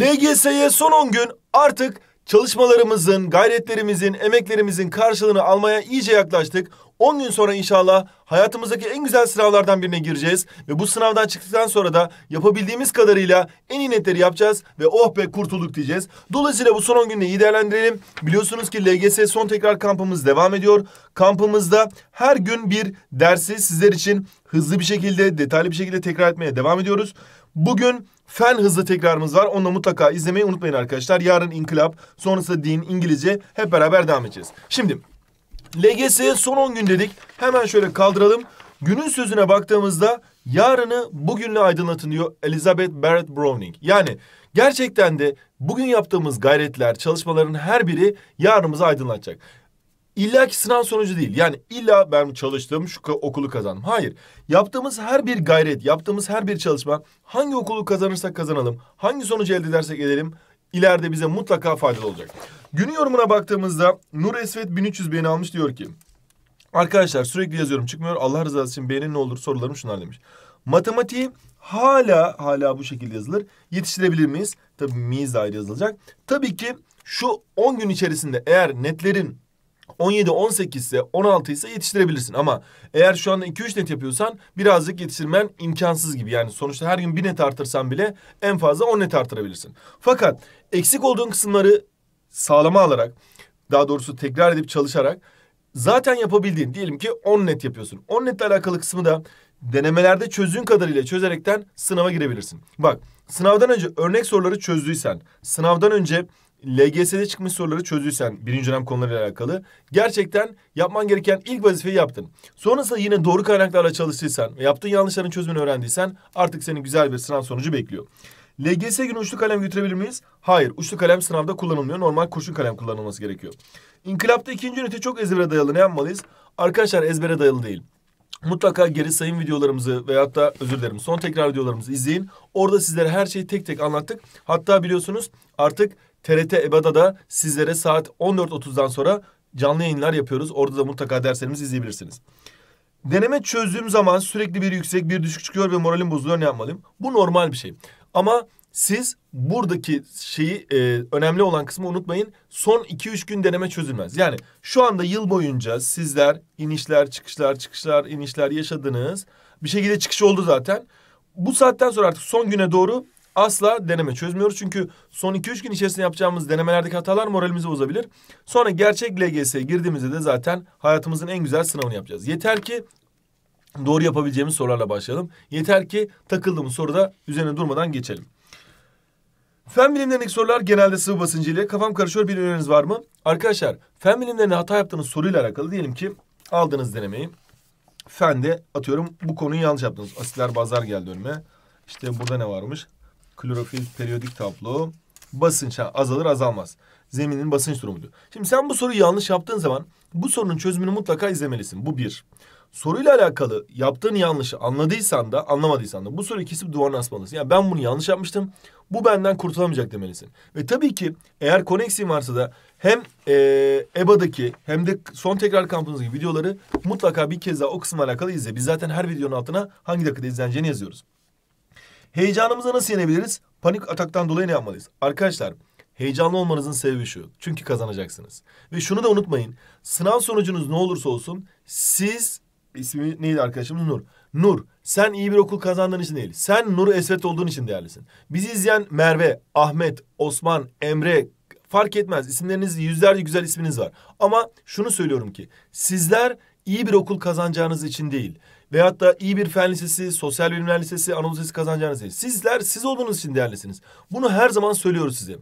LGS'ye son 10 gün artık çalışmalarımızın, gayretlerimizin, emeklerimizin karşılığını almaya iyice yaklaştık. 10 gün sonra inşallah hayatımızdaki en güzel sınavlardan birine gireceğiz ve bu sınavdan çıktıktan sonra da yapabildiğimiz kadarıyla en iyi netleri yapacağız ve oh be kurtulduk diyeceğiz. Dolayısıyla bu son 10 günde iyi değerlendirelim. Biliyorsunuz ki LGS son tekrar kampımız devam ediyor. Kampımızda her gün bir dersi sizler için hızlı bir şekilde, detaylı bir şekilde tekrar etmeye devam ediyoruz. Bugün fen hızlı tekrarımız var. Onu da mutlaka izlemeyi unutmayın arkadaşlar. Yarın inkılap, sonrası din, İngilizce hep beraber devam edeceğiz. Şimdi LGS son 10 gün dedik. Hemen şöyle kaldıralım. Günün sözüne baktığımızda yarını bugünle aydınlatın diyor Elizabeth Barrett Browning. Yani gerçekten de bugün yaptığımız gayretler, çalışmaların her biri yarınımızı aydınlatacak. İlla ki sınav sonucu değil. Yani illa ben çalıştığım şu okulu kazandım. Hayır. Yaptığımız her bir gayret, yaptığımız her bir çalışma hangi okulu kazanırsak kazanalım, hangi sonucu elde edersek edelim ileride bize mutlaka faydalı olacak. Günün yorumuna baktığımızda Nur Esvet 1300 beğeni almış diyor ki Arkadaşlar sürekli yazıyorum çıkmıyor. Allah rızası için beğeni ne olur sorularım şunlar demiş. Matematiği hala hala bu şekilde yazılır. Yetiştirebilir miyiz? Tabii miyiz de ayrı yazılacak. Tabii ki şu 10 gün içerisinde eğer netlerin 17, 18 ise 16 ise yetiştirebilirsin. Ama eğer şu anda 2-3 net yapıyorsan birazcık yetiştirmen imkansız gibi. Yani sonuçta her gün 1 net artırsan bile en fazla 10 net artırabilirsin. Fakat eksik olduğun kısımları sağlama alarak daha doğrusu tekrar edip çalışarak zaten yapabildiğin diyelim ki 10 net yapıyorsun. 10 netle alakalı kısmı da denemelerde çözdüğün kadarıyla çözerekten sınava girebilirsin. Bak sınavdan önce örnek soruları çözdüysen, sınavdan önce LGS'de çıkmış soruları çözüysen birinci dönem konularıyla alakalı gerçekten yapman gereken ilk vazifeyi yaptın. Sonrasında yine doğru kaynaklarla çalıştıysan ve yaptığın yanlışların çözümünü öğrendiysen artık senin güzel bir sınav sonucu bekliyor. LGS günü uçlu kalem götürebilir miyiz? Hayır. Uçlu kalem sınavda kullanılmıyor. Normal kurşun kalem kullanılması gerekiyor. İnkılapta ikinci ünite çok ezbere dayalı. Ne yapmalıyız? Arkadaşlar ezbere dayalı değil. Mutlaka geri sayım videolarımızı veyahut da özür dilerim son tekrar videolarımızı izleyin. Orada sizlere her şeyi tek tek anlattık. Hatta biliyorsunuz artık TRT Ebada'da sizlere saat 14.30'dan sonra canlı yayınlar yapıyoruz. Orada da mutlaka derslerimizi izleyebilirsiniz. Deneme çözdüğüm zaman sürekli bir yüksek bir düşük çıkıyor ve moralim bozuluyor ne yapmalıyım? Bu normal bir şey. Ama siz buradaki şeyi e, önemli olan kısmı unutmayın. Son 2-3 gün deneme çözülmez. Yani şu anda yıl boyunca sizler inişler, çıkışlar, çıkışlar, inişler yaşadınız. Bir şekilde çıkış oldu zaten. Bu saatten sonra artık son güne doğru asla deneme çözmüyoruz. Çünkü son 2-3 gün içerisinde yapacağımız denemelerdeki hatalar moralimizi bozabilir. Sonra gerçek LGS'ye girdiğimizde de zaten hayatımızın en güzel sınavını yapacağız. Yeter ki doğru yapabileceğimiz sorularla başlayalım. Yeter ki takıldığımız soruda üzerine durmadan geçelim. Fen bilimlerindeki sorular genelde sıvı basıncı ile kafam karışıyor bir öneriniz var mı? Arkadaşlar fen bilimlerinde hata yaptığınız soruyla alakalı diyelim ki aldığınız denemeyi. Fende atıyorum bu konuyu yanlış yaptınız. Asitler bazar geldi önüme. İşte burada ne varmış? klorofil periyodik tablo basınç azalır azalmaz. Zeminin basınç durumu diyor. Şimdi sen bu soruyu yanlış yaptığın zaman bu sorunun çözümünü mutlaka izlemelisin. Bu bir. Soruyla alakalı yaptığın yanlışı anladıysan da anlamadıysan da bu soruyu kesip duvarına asmalısın. Yani ben bunu yanlış yapmıştım. Bu benden kurtulamayacak demelisin. Ve tabii ki eğer koneksin varsa da hem e, EBA'daki hem de son tekrar kampınızdaki videoları mutlaka bir kez daha o kısımla alakalı izle. Biz zaten her videonun altına hangi dakikada izleneceğini yazıyoruz. Heyecanımıza nasıl yenebiliriz? Panik ataktan dolayı ne yapmalıyız? Arkadaşlar heyecanlı olmanızın sebebi şu. Çünkü kazanacaksınız. Ve şunu da unutmayın. Sınav sonucunuz ne olursa olsun siz ismi neydi arkadaşımız Nur. Nur sen iyi bir okul kazandığın için değil. Sen Nur Esvet olduğun için değerlisin. Bizi izleyen Merve, Ahmet, Osman, Emre fark etmez. İsimleriniz yüzlerce güzel isminiz var. Ama şunu söylüyorum ki sizler iyi bir okul kazanacağınız için değil veyahut da iyi bir fen lisesi, sosyal bilimler lisesi, Anadolu Lisesi kazanacağınız değil. Sizler siz olduğunuz için değerlisiniz. Bunu her zaman söylüyoruz size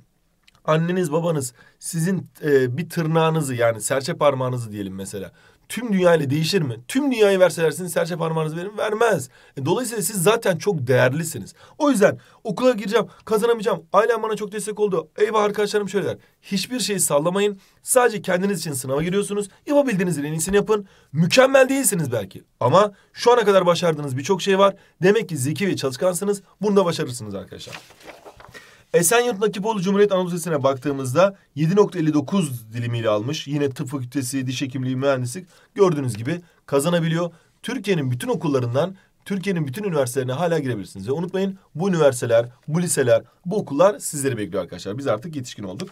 anneniz babanız sizin e, bir tırnağınızı yani serçe parmağınızı diyelim mesela tüm dünyayla değişir mi? Tüm dünyayı verseler sizin serçe parmağınızı verir mi? Vermez. E, dolayısıyla siz zaten çok değerlisiniz. O yüzden okula gireceğim, kazanamayacağım. Ailem bana çok destek oldu. Eyvah arkadaşlarım şöyle der. Hiçbir şeyi sallamayın. Sadece kendiniz için sınava giriyorsunuz. Yapabildiğinizin en iyisini yapın. Mükemmel değilsiniz belki. Ama şu ana kadar başardığınız birçok şey var. Demek ki zeki ve çalışkansınız. Bunu da başarırsınız arkadaşlar. Esenyurt'taki Bolu Cumhuriyet Anadolu Lisesi'ne baktığımızda 7.59 dilimiyle almış. Yine tıp fakültesi, diş hekimliği, mühendislik gördüğünüz gibi kazanabiliyor. Türkiye'nin bütün okullarından Türkiye'nin bütün üniversitelerine hala girebilirsiniz. Ve unutmayın bu üniversiteler, bu liseler, bu okullar sizleri bekliyor arkadaşlar. Biz artık yetişkin olduk.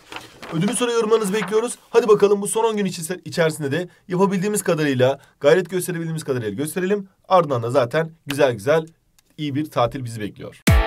Ödülü soru yorumlarınızı bekliyoruz. Hadi bakalım bu son 10 gün içerisinde de yapabildiğimiz kadarıyla, gayret gösterebildiğimiz kadarıyla gösterelim. Ardından da zaten güzel güzel iyi bir tatil bizi bekliyor.